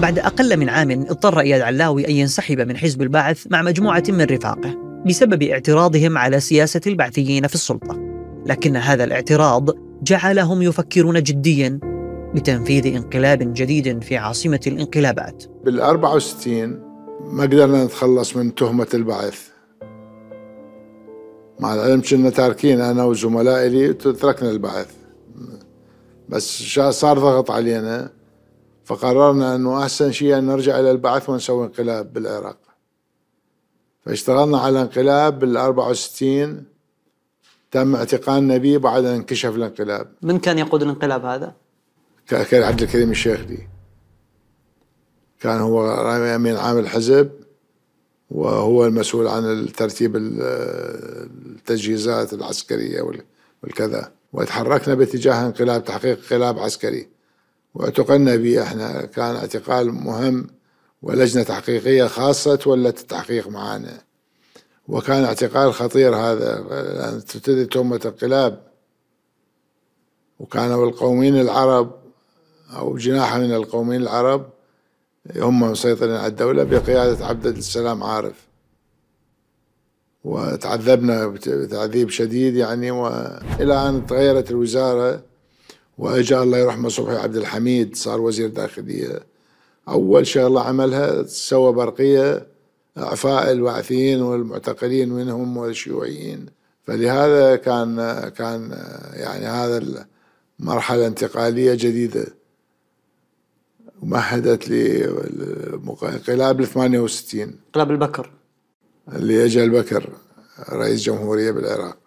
بعد أقل من عام اضطر إياد علاوي أن ينسحب من حزب البعث مع مجموعة من رفاقه بسبب اعتراضهم على سياسة البعثيين في السلطة لكن هذا الاعتراض جعلهم يفكرون جديا بتنفيذ انقلاب جديد في عاصمة الانقلابات بال 64 ما قدرنا نتخلص من تهمة البعث مع العلم كنا تاركين أنا وزملائي تركنا البعث بس صار ضغط علينا فقررنا انه احسن شيء ان نرجع الى البعث ونسوي انقلاب بالعراق فاشتغلنا على انقلاب بال 64 تم اعتقال به بعد ان انكشف الانقلاب من كان يقود الانقلاب هذا؟ كان عبد الكريم الشيخلي كان هو امين عام الحزب وهو المسؤول عن الترتيب التجهيزات العسكريه والكذا وتحركنا باتجاه انقلاب تحقيق انقلاب عسكري واعتقلنا به احنا كان اعتقال مهم ولجنة تحقيقية خاصة تولت التحقيق معانا وكان اعتقال خطير هذا لأن تبتدي تهمة انقلاب وكانوا القوميين العرب أو جناح من القوميين العرب هم مسيطرين على الدولة بقيادة عبد السلام عارف وتعذبنا تعذيب شديد يعني وإلى أن تغيرت الوزارة واجى الله يرحمه صبحي عبد الحميد صار وزير داخليه اول شغله عملها سوى برقيه اعفاء الواعثين والمعتقلين منهم والشيوعيين فلهذا كان كان يعني هذا مرحله انتقاليه جديده مهدت لانقلاب ال 68 انقلاب البكر اللي اجى البكر رئيس جمهوريه بالعراق